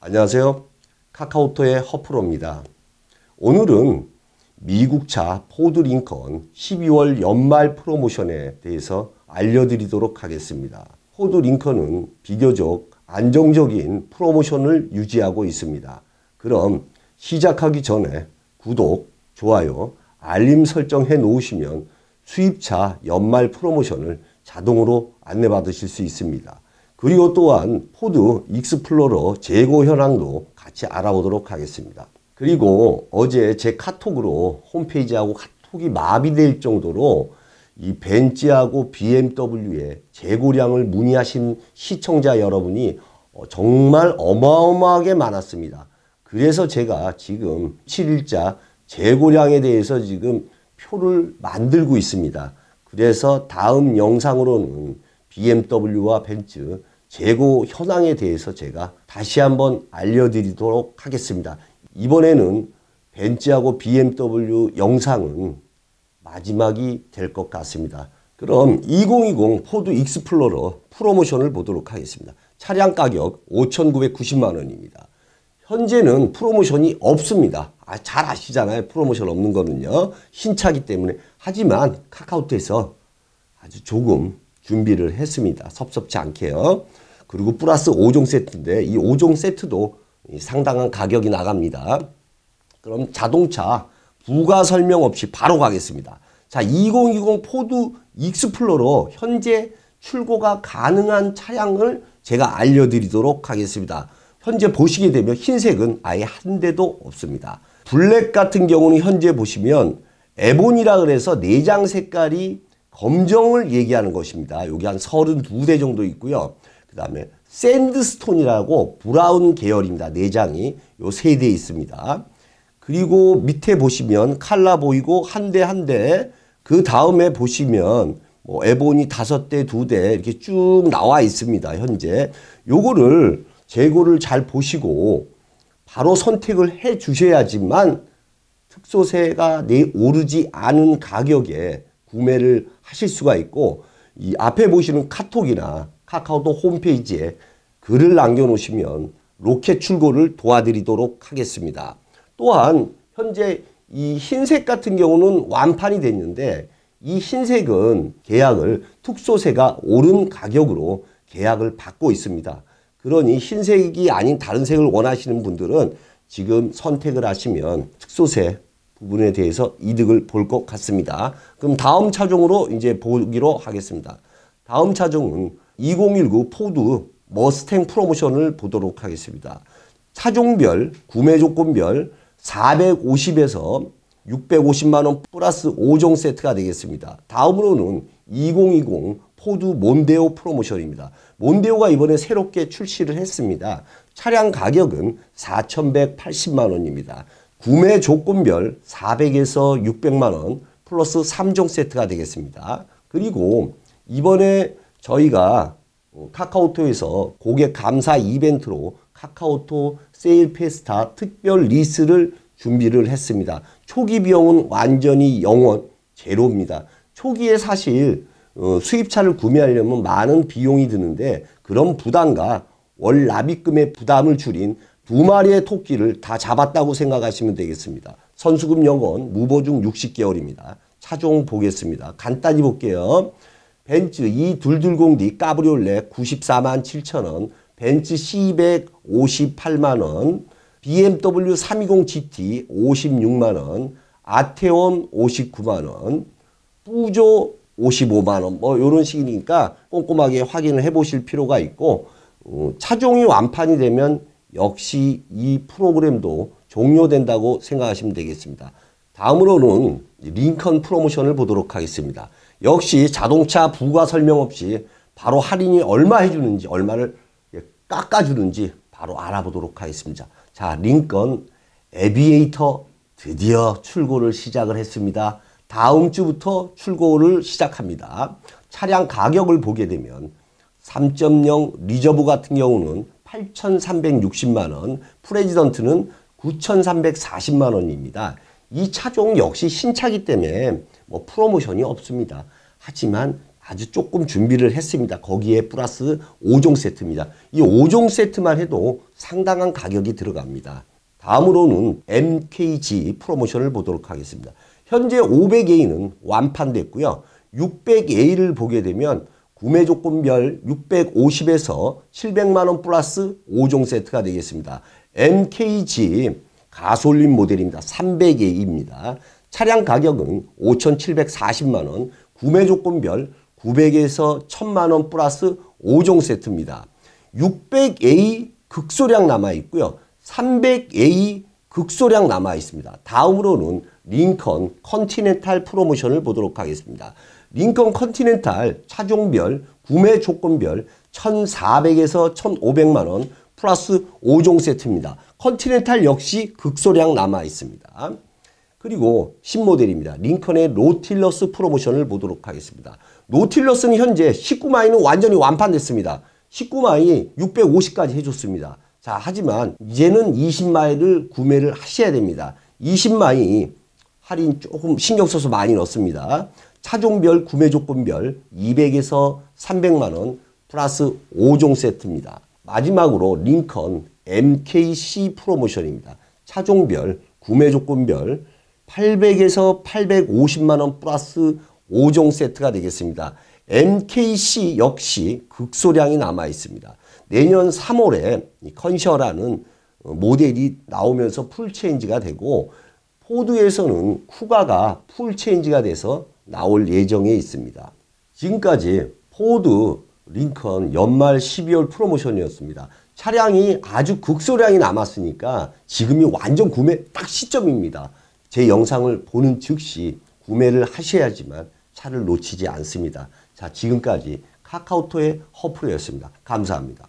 안녕하세요. 카카오토의 허프로입니다. 오늘은 미국차 포드 링컨 12월 연말 프로모션에 대해서 알려드리도록 하겠습니다. 포드 링컨은 비교적 안정적인 프로모션을 유지하고 있습니다. 그럼 시작하기 전에 구독, 좋아요, 알림 설정 해 놓으시면 수입차 연말 프로모션을 자동으로 안내받으실 수 있습니다. 그리고 또한 포드 익스플로러 재고 현황도 같이 알아보도록 하겠습니다. 그리고 어제 제 카톡으로 홈페이지하고 카톡이 마비될 정도로 이 벤츠하고 BMW의 재고량을 문의하신 시청자 여러분이 어, 정말 어마어마하게 많았습니다. 그래서 제가 지금 7일자 재고량에 대해서 지금 표를 만들고 있습니다. 그래서 다음 영상으로는 BMW와 벤츠 재고 현황에 대해서 제가 다시 한번 알려드리도록 하겠습니다. 이번에는 벤츠하고 BMW 영상은 마지막이 될 것 같습니다. 그럼 2020 포드 익스플로러 프로모션을 보도록 하겠습니다. 차량 가격 5,990만 원입니다. 현재는 프로모션이 없습니다. 아, 잘 아시잖아요. 프로모션 없는 거는요. 신차기 때문에. 하지만 카카오톡에서 아주 조금 준비를 했습니다. 섭섭치 않게요. 그리고 플러스 5종 세트인데 이 5종 세트도 상당한 가격이 나갑니다. 그럼 자동차 부가 설명 없이 바로 가겠습니다. 자, 2020 포드 익스플로러 현재 출고가 가능한 차량을 제가 알려드리도록 하겠습니다. 현재 보시게 되면 흰색은 아예 한 대도 없습니다. 블랙 같은 경우는 현재 보시면 에본이라 그래서 내장 색깔이 검정을 얘기하는 것입니다. 여기 한 32대 정도 있고요. 그 다음에 샌드스톤이라고 브라운 계열입니다. 내장이 요 세 대 있습니다. 그리고 밑에 보시면 칼라 보이고 한 대 한 대 그 다음에 보시면 뭐 에보니 다섯 대 두 대 이렇게 쭉 나와 있습니다. 현재 요거를 재고를 잘 보시고 바로 선택을 해 주셔야지만 특소세가 내 오르지 않은 가격에 구매를 하실 수가 있고 이 앞에 보시는 카톡이나 카카오톡 홈페이지에 글을 남겨놓으시면 로켓 출고를 도와드리도록 하겠습니다. 또한 현재 이 흰색 같은 경우는 완판이 됐는데 이 흰색은 계약을 특소세가 오른 가격으로 계약을 받고 있습니다. 그러니 흰색이 아닌 다른 색을 원하시는 분들은 지금 선택을 하시면 특소세 부분에 대해서 이득을 볼 것 같습니다. 그럼 다음 차종으로 이제 보기로 하겠습니다. 다음 차종은 2019 포드 머스탱 프로모션을 보도록 하겠습니다. 차종별, 구매 조건별 450에서 650만원 플러스 5종 세트가 되겠습니다. 다음으로는 2020 포드 몬데오 프로모션입니다. 몬데오가 이번에 새롭게 출시를 했습니다. 차량 가격은 4,180만원입니다. 구매 조건별 400에서 600만원 플러스 3종 세트가 되겠습니다. 그리고 이번에 저희가 카카오톡에서 고객 감사 이벤트로 카카오톡 세일 페스타 특별 리스를 준비를 했습니다. 초기 비용은 완전히 영원 제로입니다. 초기에 사실 어, 수입차를 구매하려면 많은 비용이 드는데 그런 부담과 월 납입금의 부담을 줄인 두 마리의 토끼를 다 잡았다고 생각하시면 되겠습니다. 선수금 영원 무보증 60개월입니다. 차종 보겠습니다. 간단히 볼게요. 벤츠 E220D 까브리올레 94만 7천원, 벤츠 c 1 0 0 58만원, BMW 320GT 56만원, 아테온 59만원, 뿌조 55만원 뭐 이런 식이니까 꼼꼼하게 확인을 해 보실 필요가 있고 어, 차종이 완판이 되면 역시 이 프로그램도 종료된다고 생각하시면 되겠습니다. 다음으로는 링컨 프로모션을 보도록 하겠습니다. 역시 자동차 부가 설명 없이 바로 할인이 얼마 해주는지 얼마를 깎아주는지 바로 알아보도록 하겠습니다. 자 링컨 에비에이터 드디어 출고를 시작을 했습니다. 다음 주부터 출고를 시작합니다. 차량 가격을 보게 되면 3.0 리저브 같은 경우는 8,360만원, 프레지던트는 9,340만원입니다. 이 차종 역시 신차기 때문에 뭐 프로모션이 없습니다. 하지만 아주 조금 준비를 했습니다. 거기에 플러스 5종 세트입니다. 이 5종 세트만 해도 상당한 가격이 들어갑니다. 다음으로는 MKG 프로모션을 보도록 하겠습니다. 현재 500A는 완판됐고요. 600A를 보게 되면 구매 조건별 650에서 700만원 플러스 5종 세트가 되겠습니다. MKG 가솔린 모델입니다. 300A입니다. 차량 가격은 5,740만 원, 구매 조건별 900에서 1,000만 원 플러스 5종 세트입니다. 600A 극소량 남아 있고요. 300A 극소량 남아 있습니다. 다음으로는 링컨 컨티넨탈 프로모션을 보도록 하겠습니다. 링컨 컨티넨탈 차종별 구매 조건별 1,400에서 1,500만 원 플러스 5종 세트입니다. 컨티넨탈 역시 극소량 남아 있습니다. 그리고 신모델입니다. 링컨의 노틸러스 프로모션을 보도록 하겠습니다. 노틸러스는 현재 19마이는 완전히 완판됐습니다. 19마이 650까지 해줬습니다. 자 하지만 이제는 20마이를 구매를 하셔야 됩니다. 20마이 할인 조금 신경 써서 많이 넣습니다. 차종별 구매 조건별 200에서 300만원 플러스 5종 세트입니다. 마지막으로 링컨 MKC 프로모션입니다. 차종별, 구매 조건별 800에서 850만원 플러스 5종 세트가 되겠습니다. MKC 역시 극소량이 남아 있습니다. 내년 3월에 컨셔라는 어, 모델이 나오면서 풀체인지가 되고 포드에서는 쿠가가 풀체인지가 돼서 나올 예정에 있습니다. 지금까지 포드 링컨 연말 12월 프로모션이었습니다. 차량이 아주 극소량이 남았으니까 지금이 완전 구매 딱 시점입니다. 제 영상을 보는 즉시 구매를 하셔야지만 차를 놓치지 않습니다. 자 지금까지 카카오톡의 허프로였습니다. 감사합니다.